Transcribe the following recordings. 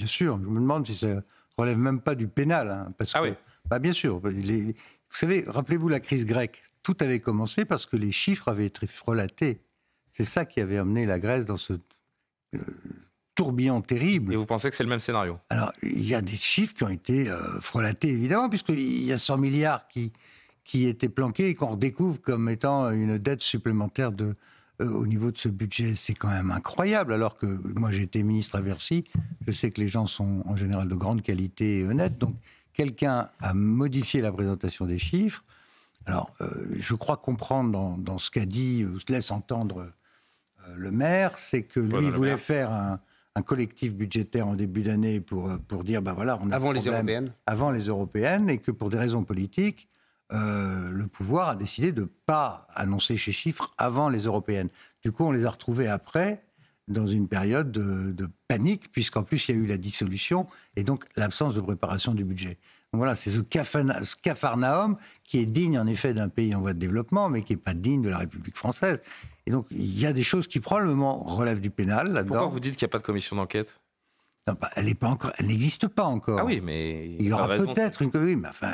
Bien sûr, je me demande si ça relève même pas du pénal. Hein, parce ah que, oui bah Bien sûr. vous savez, rappelez-vous la crise grecque. Tout avait commencé parce que les chiffres avaient été frelatés. C'est ça qui avait amené la Grèce dans ce euh, tourbillon terrible. Et vous pensez que c'est le même scénario Alors, il y a des chiffres qui ont été frelatés, euh, évidemment, puisqu'il y a 100 milliards qui, qui étaient planqués et qu'on redécouvre comme étant une dette supplémentaire de, euh, au niveau de ce budget. C'est quand même incroyable, alors que moi j'étais ministre à Versailles, je sais que les gens sont en général de grande qualité et honnêtes. Donc, quelqu'un a modifié la présentation des chiffres. Alors, euh, je crois comprendre dans, ce qu'a dit, ou se laisse entendre euh, le maire, c'est que lui voulait faire un, collectif budgétaire en début d'année pour, euh, pour dire, ben voilà, on a Avant les européennes. Avant les européennes, et que pour des raisons politiques, le pouvoir a décidé de ne pas annoncer ces chiffres avant les européennes. Du coup, on les a retrouvés après, dans une période de, panique, puisqu'en plus il y a eu la dissolution et donc l'absence de préparation du budget. voilà, c'est ce Cafarnaum qui est digne en effet d'un pays en voie de développement, mais qui n'est pas digne de la République française. Et donc il y a des choses qui probablement relèvent du pénal là-dedans. Pourquoi vous dites qu'il n'y a pas de commission d'enquête non, bah, elle n'existe pas encore. Ah oui, mais il y aura peut-être une commission, mais enfin.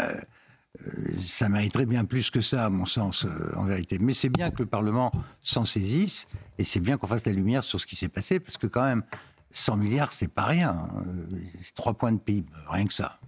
Euh, ça mériterait bien plus que ça, à mon sens, euh, en vérité. Mais c'est bien que le Parlement s'en saisisse et c'est bien qu'on fasse la lumière sur ce qui s'est passé, parce que quand même, 100 milliards, c'est pas rien. C'est hein. euh, Trois points de PIB, rien que ça.